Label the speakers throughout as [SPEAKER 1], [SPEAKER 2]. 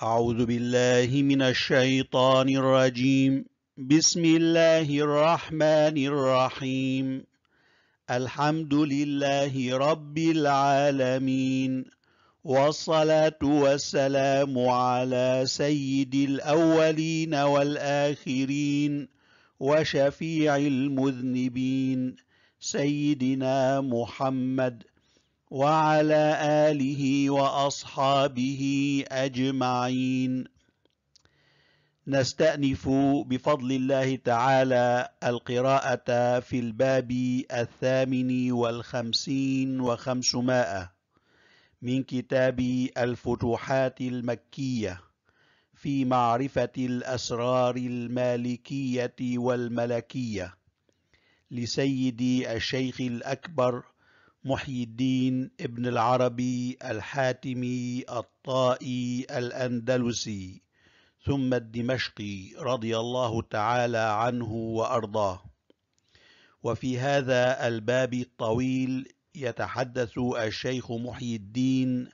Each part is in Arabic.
[SPEAKER 1] أعوذ بالله من الشيطان الرجيم بسم الله الرحمن الرحيم الحمد لله رب العالمين والصلاة والسلام على سيد الأولين والآخرين وشفيع المذنبين سيدنا محمد وعلى آله وأصحابه أجمعين نستأنف بفضل الله تعالى القراءة في الباب الثامن والخمسين وخمسمائة من كتاب الفتوحات المكية في معرفة الأسرار المالكية والملكية لسيدي الشيخ الأكبر محي الدين ابن العربي الحاتمي الطائي الأندلسي ثم الدمشقي رضي الله تعالى عنه وأرضاه وفي هذا الباب الطويل يتحدث الشيخ محي الدين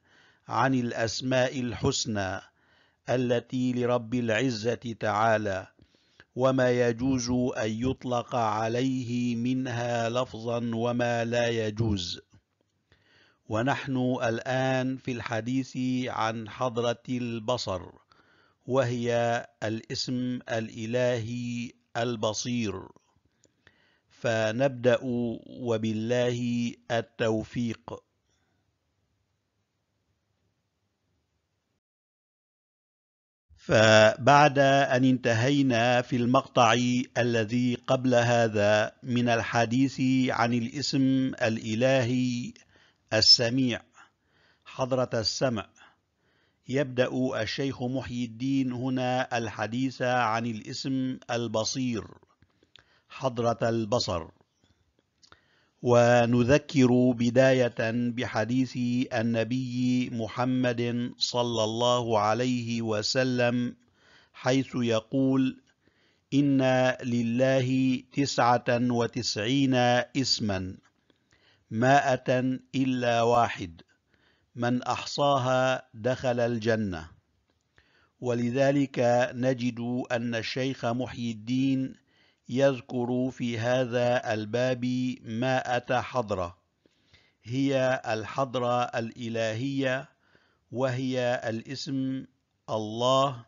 [SPEAKER 1] عن الأسماء الحسنى التي لرب العزة تعالى وما يجوز أن يطلق عليه منها لفظا وما لا يجوز ونحن الآن في الحديث عن حضرة البصر وهي الاسم الإلهي البصير فنبدأ وبالله التوفيق فبعد أن انتهينا في المقطع الذي قبل هذا من الحديث عن الاسم الإلهي السميع حضرة السمع يبدأ الشيخ محي الدين هنا الحديث عن الاسم البصير حضرة البصر ونذكر بداية بحديث النبي محمد صلى الله عليه وسلم حيث يقول إن لله تسعة وتسعين اسما مائة إلا واحد من أحصاها دخل الجنة ولذلك نجد أن الشيخ محي الدين يذكر في هذا الباب مائة حضرة هي الحضرة الإلهية وهي الاسم الله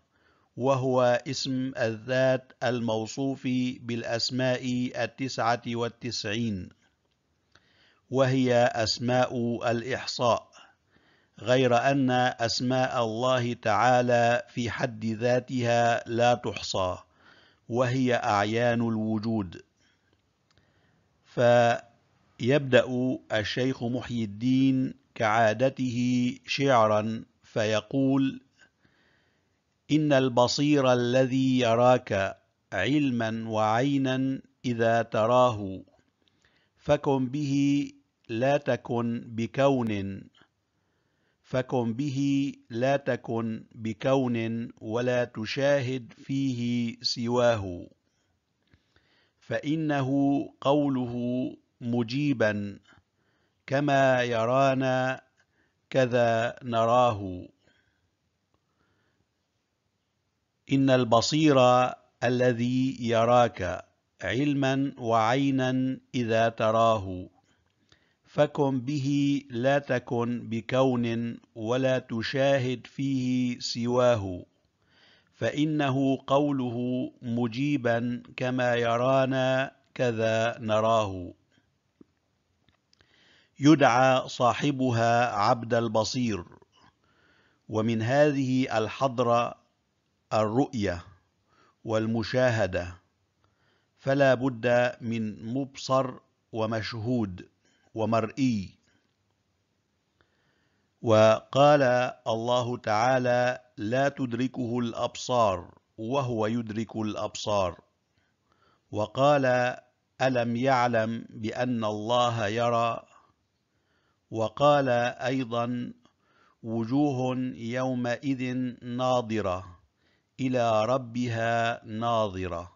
[SPEAKER 1] وهو اسم الذات الموصوف بالأسماء التسعة والتسعين وهي أسماء الإحصاء غير أن أسماء الله تعالى في حد ذاتها لا تحصى وهي أعيان الوجود فيبدأ الشيخ محي الدين كعادته شعرا فيقول إن البصير الذي يراك علما وعينا إذا تراه فكن به لا تكن بكون فكن به لا تكن بكون ولا تشاهد فيه سواه فإنه قوله مجيبا كما يرانا كذا نراه إن البصير الذي يراك علما وعينا إذا تراه فكن به لا تكن بكون ولا تشاهد فيه سواه فإنه قوله مجيبا كما يرانا كذا نراه يدعى صاحبها عبد البصير ومن هذه الحضرة الرؤية والمشاهدة فلا بد من مبصر ومشهود ومرئي وقال الله تعالى لا تدركه الأبصار وهو يدرك الأبصار وقال ألم يعلم بأن الله يرى وقال أيضا وجوه يومئذ ناظرة إلى ربها ناظرة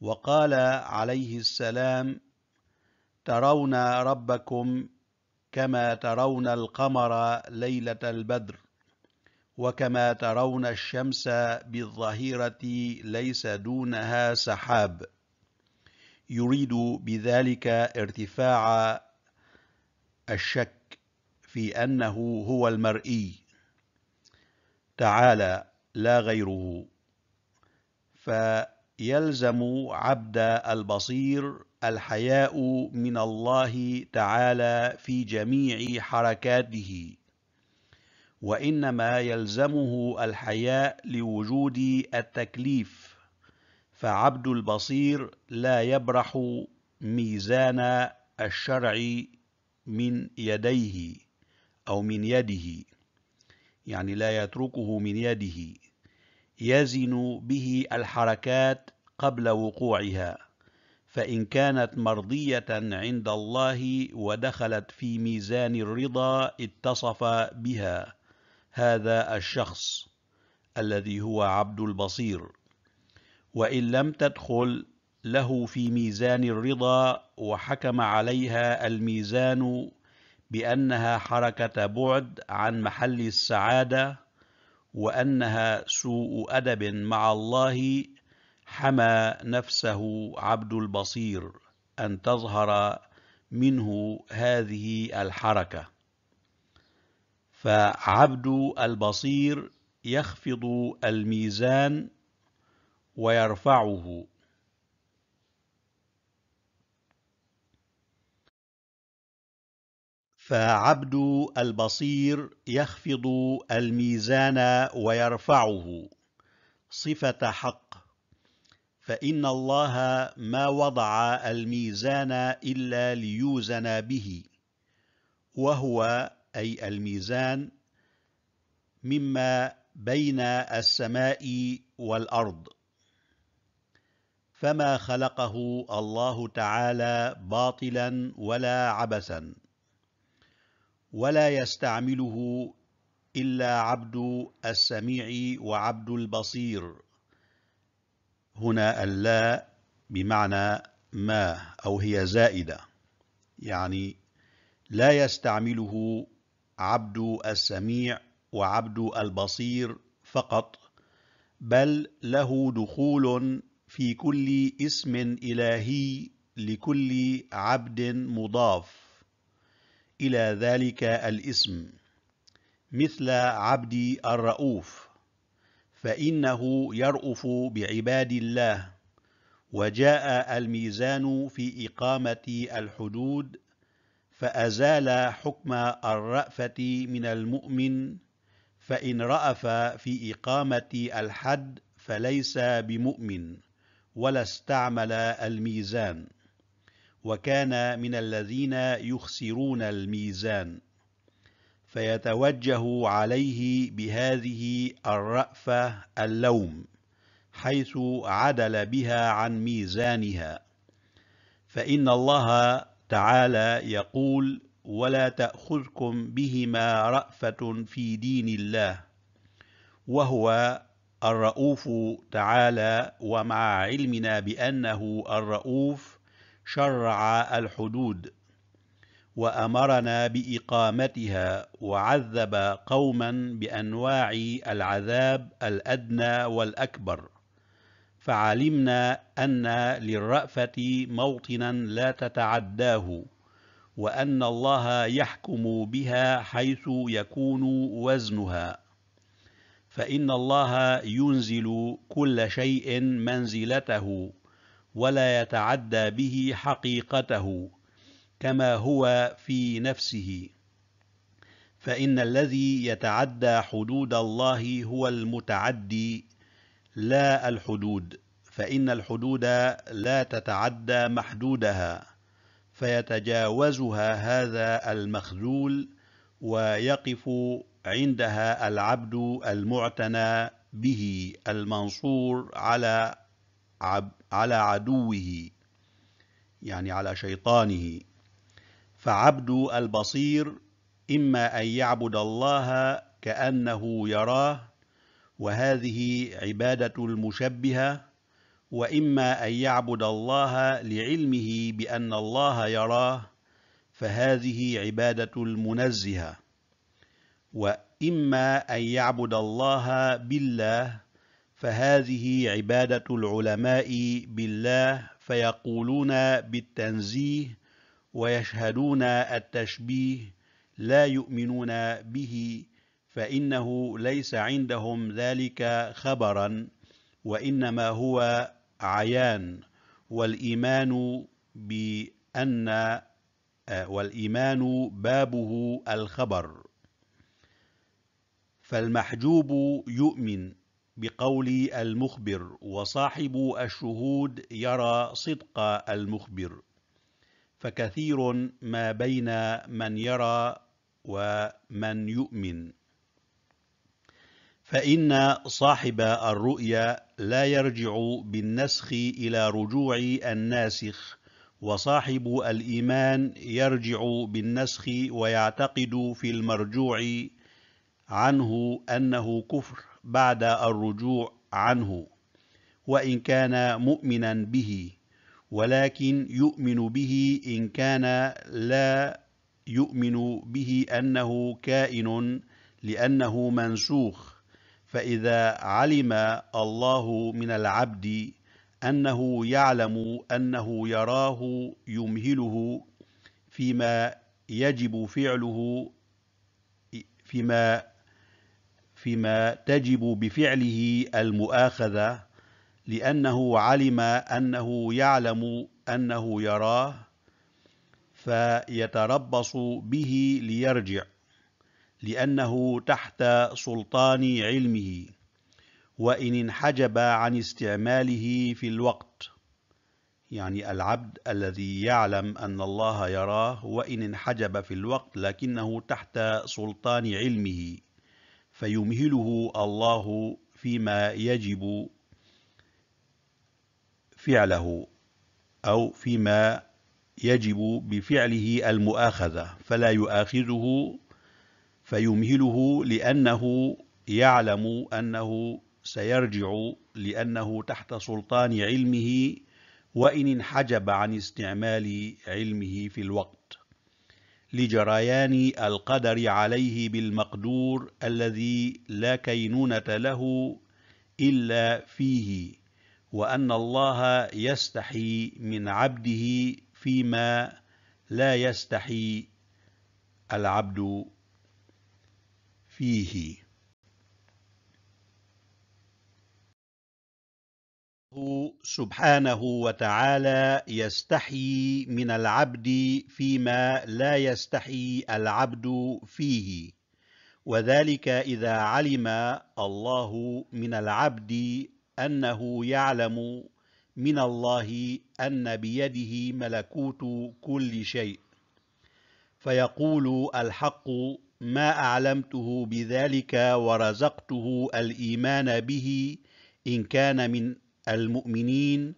[SPEAKER 1] وقال عليه السلام ترون ربكم كما ترون القمر ليلة البدر وكما ترون الشمس بالظهيرة ليس دونها سحاب يريد بذلك ارتفاع الشك في أنه هو المرئي تعالى لا غيره فيلزم عبد البصير الحياء من الله تعالى في جميع حركاته وإنما يلزمه الحياء لوجود التكليف فعبد البصير لا يبرح ميزان الشرع من يديه أو من يده يعني لا يتركه من يده يزن به الحركات قبل وقوعها فإن كانت مرضية عند الله ودخلت في ميزان الرضا اتصف بها هذا الشخص الذي هو عبد البصير وإن لم تدخل له في ميزان الرضا وحكم عليها الميزان بأنها حركة بعد عن محل السعادة وأنها سوء أدب مع الله حمى نفسه عبد البصير أن تظهر منه هذه الحركة فعبد البصير يخفض الميزان ويرفعه فعبد البصير يخفض الميزان ويرفعه صفة حق فإن الله ما وضع الميزان إلا ليوزن به وهو أي الميزان مما بين السماء والأرض فما خلقه الله تعالى باطلا ولا عبثا ولا يستعمله إلا عبد السميع وعبد البصير هنا اللا بمعنى ما أو هي زائدة يعني لا يستعمله عبد السميع وعبد البصير فقط بل له دخول في كل اسم إلهي لكل عبد مضاف إلى ذلك الاسم مثل عبد الرؤوف فإنه يرؤف بعباد الله وجاء الميزان في إقامة الحدود فأزال حكم الرأفة من المؤمن فإن رأف في إقامة الحد فليس بمؤمن ولا استعمل الميزان وكان من الذين يخسرون الميزان فيتوجه عليه بهذه الرأفة اللوم حيث عدل بها عن ميزانها فإن الله تعالى يقول ولا تأخذكم بهما رأفة في دين الله وهو الرؤوف تعالى ومع علمنا بأنه الرؤوف شرع الحدود وأمرنا بإقامتها وعذب قوما بأنواع العذاب الأدنى والأكبر فعلمنا أن للرأفة موطنا لا تتعداه وأن الله يحكم بها حيث يكون وزنها فإن الله ينزل كل شيء منزلته ولا يتعدى به حقيقته كما هو في نفسه فإن الذي يتعدى حدود الله هو المتعدي لا الحدود فإن الحدود لا تتعدى محدودها فيتجاوزها هذا المخذول ويقف عندها العبد المعتنى به المنصور على عب على عدوه يعني على شيطانه فعبد البصير إما أن يعبد الله كأنه يراه وهذه عبادة المشبهة وإما أن يعبد الله لعلمه بأن الله يراه فهذه عبادة المنزهة وإما أن يعبد الله بالله فهذه عبادة العلماء بالله فيقولون بالتنزيه ويشهدون التشبيه لا يؤمنون به فإنه ليس عندهم ذلك خبرا وإنما هو عيان والإيمان بأن والإيمان بابه الخبر فالمحجوب يؤمن بقول المخبر وصاحب الشهود يرى صدق المخبر فكثير ما بين من يرى ومن يؤمن فإن صاحب الرؤيا لا يرجع بالنسخ إلى رجوع الناسخ وصاحب الإيمان يرجع بالنسخ ويعتقد في المرجوع عنه أنه كفر بعد الرجوع عنه وإن كان مؤمنا به ولكن يؤمن به إن كان لا يؤمن به أنه كائن لأنه منسوخ فإذا علم الله من العبد أنه يعلم أنه يراه يمهله فيما يجب فعله فيما فيما تجب بفعله المؤاخذة لأنه علم أنه يعلم أنه يراه فيتربص به ليرجع لأنه تحت سلطان علمه وإن انحجب عن استعماله في الوقت يعني العبد الذي يعلم أن الله يراه وإن انحجب في الوقت لكنه تحت سلطان علمه فيمهله الله فيما يجب فعله أو فيما يجب بفعله المؤاخذة فلا يؤاخذه فيمهله لأنه يعلم أنه سيرجع لأنه تحت سلطان علمه وإن انحجب عن استعمال علمه في الوقت لجريان القدر عليه بالمقدور الذي لا كينونة له إلا فيه وأن الله يستحي من عبده فيما لا يستحي العبد فيه سبحانه وتعالى يستحي من العبد فيما لا يستحي العبد فيه وذلك إذا علم الله من العبد أنه يعلم من الله أن بيده ملكوت كل شيء فيقول الحق ما أعلمته بذلك ورزقته الإيمان به إن كان من المؤمنين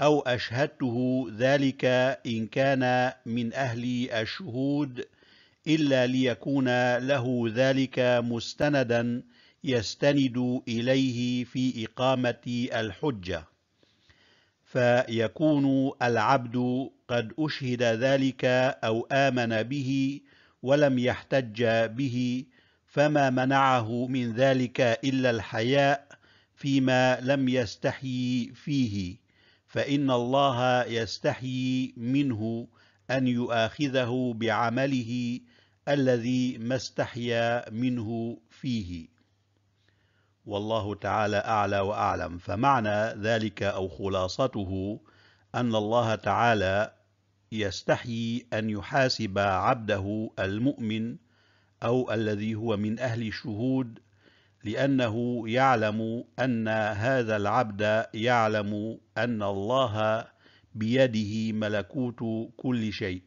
[SPEAKER 1] أو أشهدته ذلك إن كان من أهل الشهود إلا ليكون له ذلك مستندا يستند إليه في إقامة الحجة فيكون العبد قد أشهد ذلك أو آمن به ولم يحتج به فما منعه من ذلك إلا الحياء فيما لم يستحي فيه فإن الله يستحي منه أن يؤاخذه بعمله الذي ما استحيا منه فيه والله تعالى أعلى وأعلم فمعنى ذلك أو خلاصته أن الله تعالى يستحيي أن يحاسب عبده المؤمن أو الذي هو من أهل الشهود لأنه يعلم أن هذا العبد يعلم أن الله بيده ملكوت كل شيء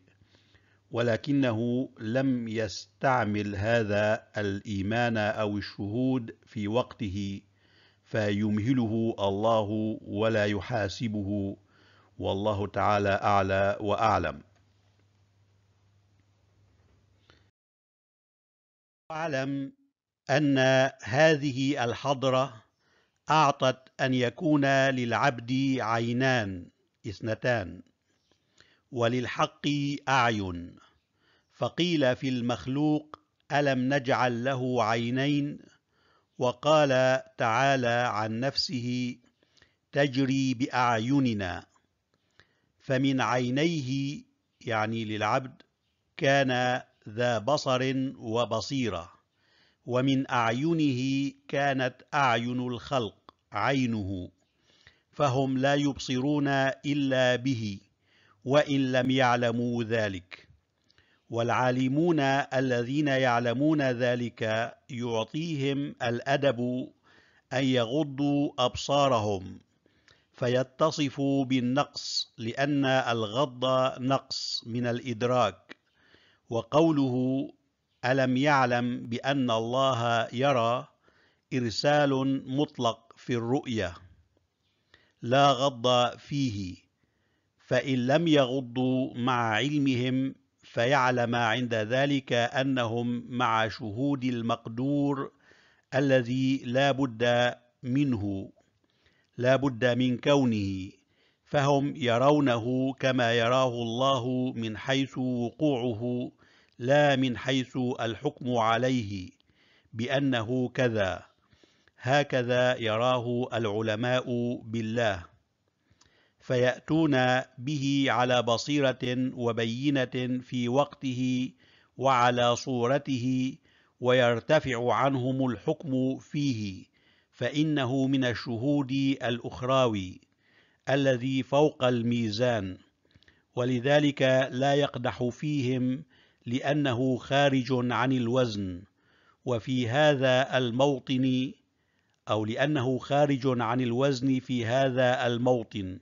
[SPEAKER 1] ولكنه لم يستعمل هذا الإيمان أو الشهود في وقته فيمهله الله ولا يحاسبه والله تعالى أعلى وأعلم أعلم أن هذه الحضرة أعطت أن يكون للعبد عينان اثنتان وللحق أعين فقيل في المخلوق ألم نجعل له عينين وقال تعالى عن نفسه تجري بأعيننا فمن عينيه يعني للعبد كان ذا بصر وبصيرة ومن أعينه كانت أعين الخلق عينه فهم لا يبصرون إلا به وإن لم يعلموا ذلك والعالمون الذين يعلمون ذلك يعطيهم الأدب أن يغضوا أبصارهم فيتصفوا بالنقص لأن الغض نقص من الإدراك وقوله ألم يعلم بأن الله يرى إرسال مطلق في الرؤية لا غض فيه فإن لم يغضوا مع علمهم فيعلم عند ذلك أنهم مع شهود المقدور الذي لا بد منه لا بد من كونه فهم يرونه كما يراه الله من حيث وقوعه لا من حيث الحكم عليه بأنه كذا هكذا يراه العلماء بالله فيأتون به على بصيرة وبينة في وقته وعلى صورته ويرتفع عنهم الحكم فيه فإنه من الشهود الأخراوي الذي فوق الميزان ولذلك لا يقدح فيهم لأنه خارج عن الوزن وفي هذا الموطن أو لأنه خارج عن الوزن في هذا الموطن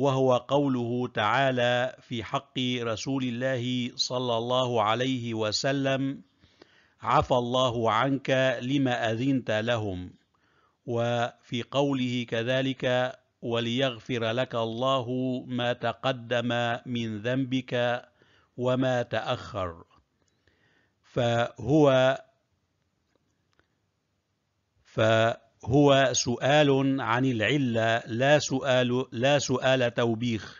[SPEAKER 1] وهو قوله تعالى في حق رسول الله صلى الله عليه وسلم عفى الله عنك لما أذنت لهم وفي قوله كذلك وليغفر لك الله ما تقدم من ذنبك وما تأخر فهو ف هو سؤال عن العلة لا سؤال, لا سؤال توبيخ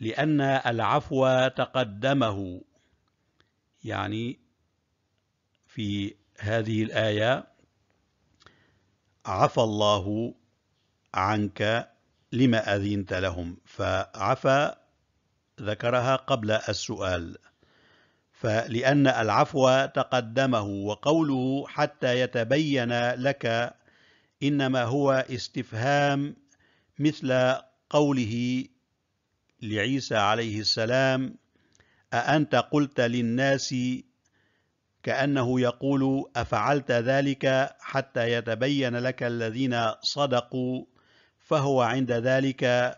[SPEAKER 1] لأن العفو تقدمه يعني في هذه الآية عفى الله عنك لما أذنت لهم فعفى ذكرها قبل السؤال فلأن العفو تقدمه وقوله حتى يتبين لك إنما هو استفهام مثل قوله لعيسى عليه السلام أأنت قلت للناس كأنه يقول أفعلت ذلك حتى يتبين لك الذين صدقوا فهو عند ذلك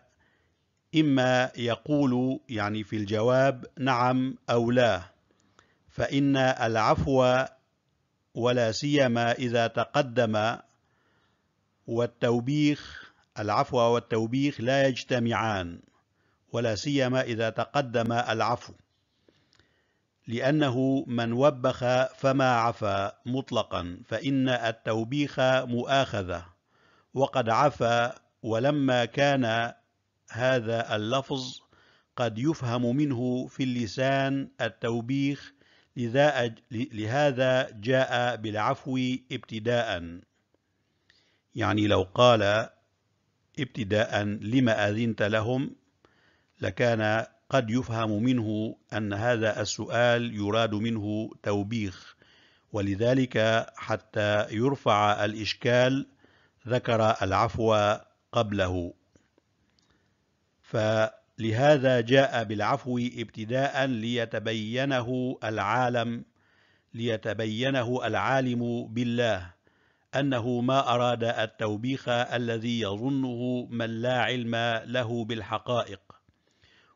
[SPEAKER 1] إما يقول يعني في الجواب نعم أو لا فإن العفو ولا سيما إذا تقدم والتوبيخ العفو والتوبيخ لا يجتمعان ولا سيما إذا تقدم العفو لأنه من وبخ فما عفا مطلقا فإن التوبيخ مؤاخذة وقد عفا ولما كان هذا اللفظ قد يفهم منه في اللسان التوبيخ لذا لهذا جاء بالعفو ابتداءً يعني لو قال ابتداء لما أذنت لهم لكان قد يفهم منه أن هذا السؤال يراد منه توبيخ ولذلك حتى يرفع الإشكال ذكر العفو قبله فلهذا جاء بالعفو ابتداء ليتبينه العالم ليتبينه العالم بالله أنه ما أراد التوبيخ الذي يظنه من لا علم له بالحقائق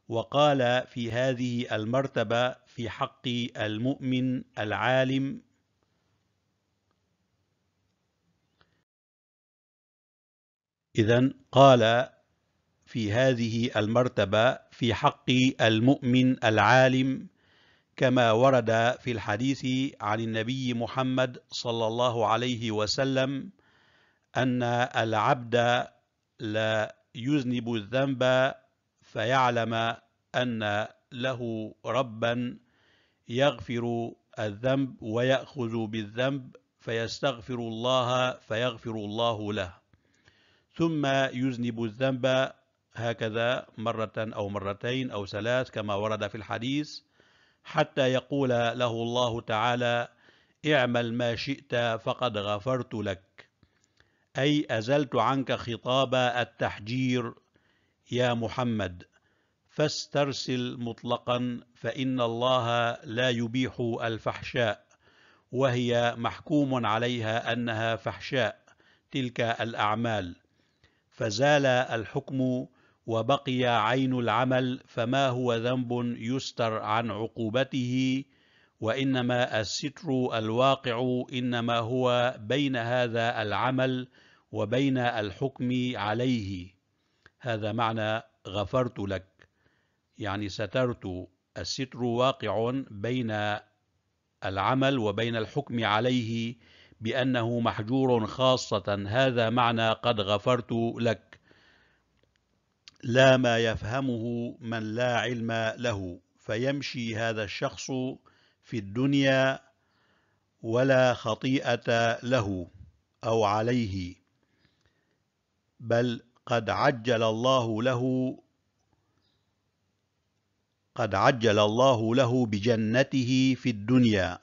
[SPEAKER 1] وقال في هذه المرتبة في حق المؤمن العالم إذا قال في هذه المرتبة في حق المؤمن العالم كما ورد في الحديث عن النبي محمد صلى الله عليه وسلم أن العبد لا يذنب الذنب فيعلم أن له ربا يغفر الذنب ويأخذ بالذنب فيستغفر الله فيغفر الله له ثم يذنب الذنب هكذا مرة أو مرتين أو ثلاث كما ورد في الحديث حتى يقول له الله تعالى اعمل ما شئت فقد غفرت لك أي أزلت عنك خطاب التحجير يا محمد فاسترسل مطلقا فإن الله لا يبيح الفحشاء وهي محكوم عليها أنها فحشاء تلك الأعمال فزال الحكم وبقي عين العمل فما هو ذنب يستر عن عقوبته وإنما الستر الواقع إنما هو بين هذا العمل وبين الحكم عليه هذا معنى غفرت لك يعني سترت الستر واقع بين العمل وبين الحكم عليه بأنه محجور خاصة هذا معنى قد غفرت لك لا ما يفهمه من لا علم له فيمشي هذا الشخص في الدنيا ولا خطيئة له أو عليه بل قد عجل الله له قد عجل الله له بجنته في الدنيا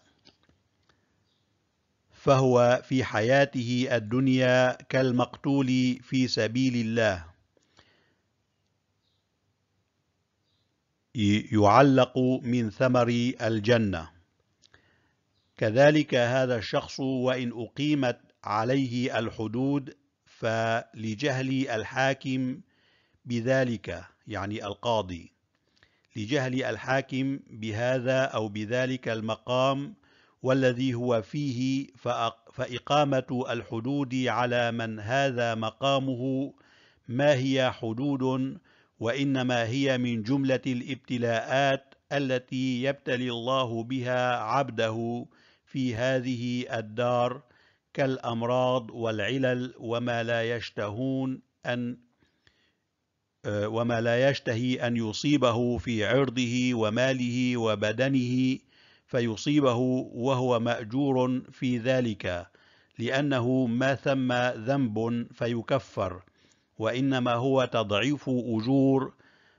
[SPEAKER 1] فهو في حياته الدنيا كالمقتول في سبيل الله يعلق من ثمر الجنة كذلك هذا الشخص وإن أقيمت عليه الحدود فلجهل الحاكم بذلك يعني القاضي لجهل الحاكم بهذا أو بذلك المقام والذي هو فيه فإقامة الحدود على من هذا مقامه ما هي حدود وإنما هي من جملة الابتلاءات التي يبتلي الله بها عبده في هذه الدار كالأمراض والعلل وما لا يشتهون أن آه، وما لا يشتهي أن يصيبه في عرضه وماله وبدنه فيصيبه وهو مأجور في ذلك لأنه ما ثم ذنب فيكفر وإنما هو تضعيف أجور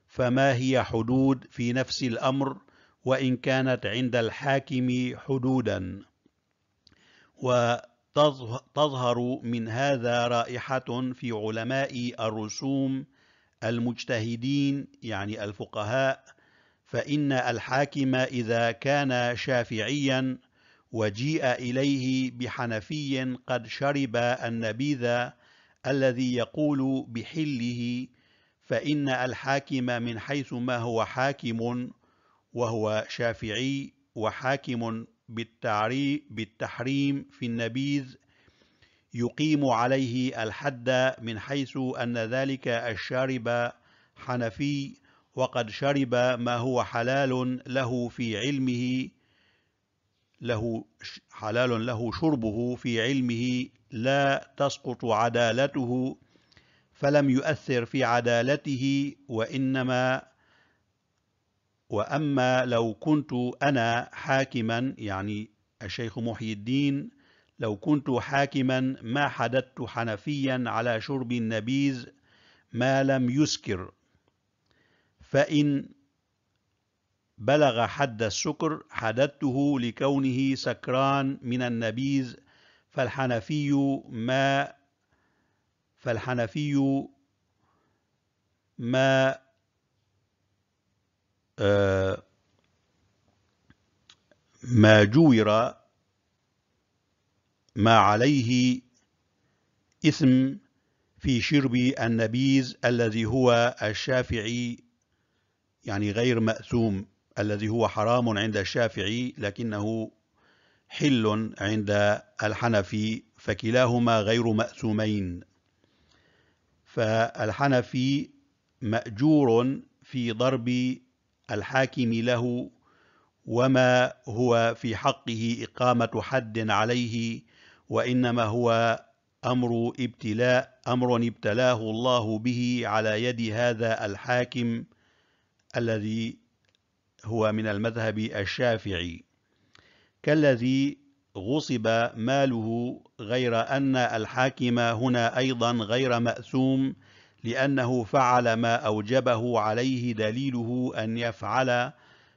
[SPEAKER 1] فما هي حدود في نفس الأمر وإن كانت عند الحاكم حدودا وتظهر من هذا رائحة في علماء الرسوم المجتهدين يعني الفقهاء فإن الحاكم إذا كان شافعيا وجيء إليه بحنفي قد شرب النبيذ الذي يقول بحله فإن الحاكم من حيث ما هو حاكم وهو شافعي وحاكم بالتحريم في النبيذ يقيم عليه الحد من حيث أن ذلك الشارب حنفي وقد شرب ما هو حلال له في علمه له حلال له شربه في علمه لا تسقط عدالته فلم يؤثر في عدالته وإنما وأما لو كنت أنا حاكما يعني الشيخ محي الدين لو كنت حاكما ما حددت حنفيا على شرب النبيذ ما لم يسكر فإن بلغ حد السكر حددته لكونه سكران من النبيذ فالحنفي ما فالحنفي ما آه، ما جوير ما عليه إثم في شرب النبيذ الذي هو الشافعي يعني غير مأثوم الذي هو حرام عند الشافعي لكنه حل عند الحنفي فكلاهما غير مأثومين فالحنفي مأجور في ضرب الحاكم له وما هو في حقه إقامة حد عليه وإنما هو أمر ابتلاء أمر ابتلاه الله به على يد هذا الحاكم الذي هو من المذهب الشافعي كالذي غصب ماله غير أن الحاكم هنا أيضا غير مأثوم لأنه فعل ما أوجبه عليه دليله أن يفعل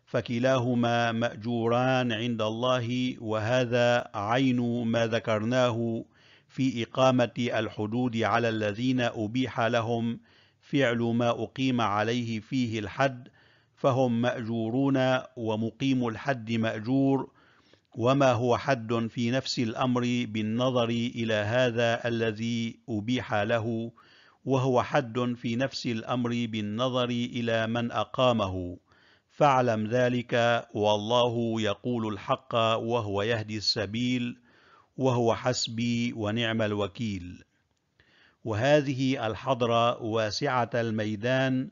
[SPEAKER 1] فكلاهما مأجوران عند الله وهذا عين ما ذكرناه في إقامة الحدود على الذين أبيح لهم فعل ما أقيم عليه فيه الحد فهم مأجورون ومقيم الحد مأجور وما هو حد في نفس الأمر بالنظر إلى هذا الذي أبيح له وهو حد في نفس الأمر بالنظر إلى من أقامه فاعلم ذلك والله يقول الحق وهو يهدي السبيل وهو حسبي ونعم الوكيل وهذه الحضرة واسعة الميدان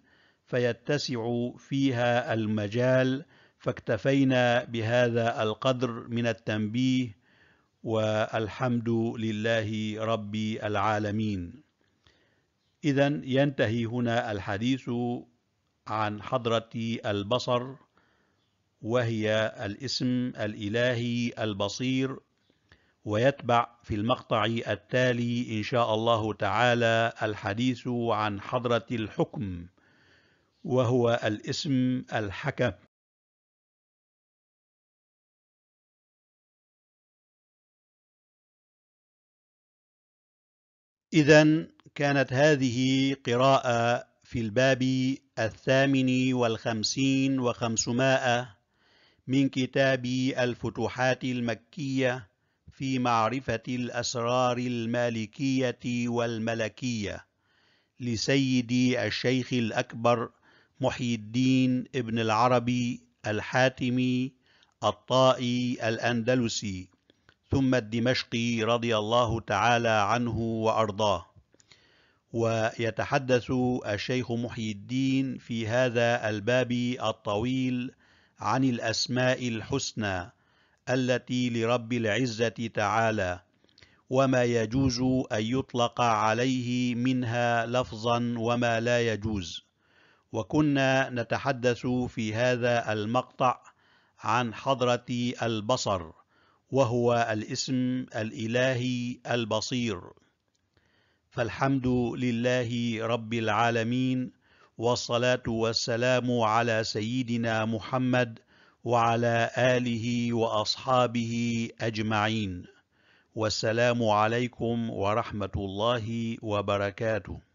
[SPEAKER 1] فيتسع فيها المجال فاكتفينا بهذا القدر من التنبيه والحمد لله رب العالمين إذا ينتهي هنا الحديث عن حضرة البصر وهي الاسم الإلهي البصير ويتبع في المقطع التالي إن شاء الله تعالى الحديث عن حضرة الحكم وهو الاسم الحكم إذا كانت هذه قراءة في الباب الثامن والخمسين وخمسمائة من كتاب الفتوحات المكية في معرفة الأسرار المالكية والملكية لسيدي الشيخ الأكبر محي الدين ابن العربي الحاتمي الطائي الأندلسي ثم الدمشقي رضي الله تعالى عنه وأرضاه ويتحدث الشيخ محي الدين في هذا الباب الطويل عن الأسماء الحسنى التي لرب العزة تعالى وما يجوز أن يطلق عليه منها لفظا وما لا يجوز وكنا نتحدث في هذا المقطع عن حضرة البصر وهو الاسم الإلهي البصير فالحمد لله رب العالمين والصلاة والسلام على سيدنا محمد وعلى آله وأصحابه أجمعين والسلام عليكم ورحمة الله وبركاته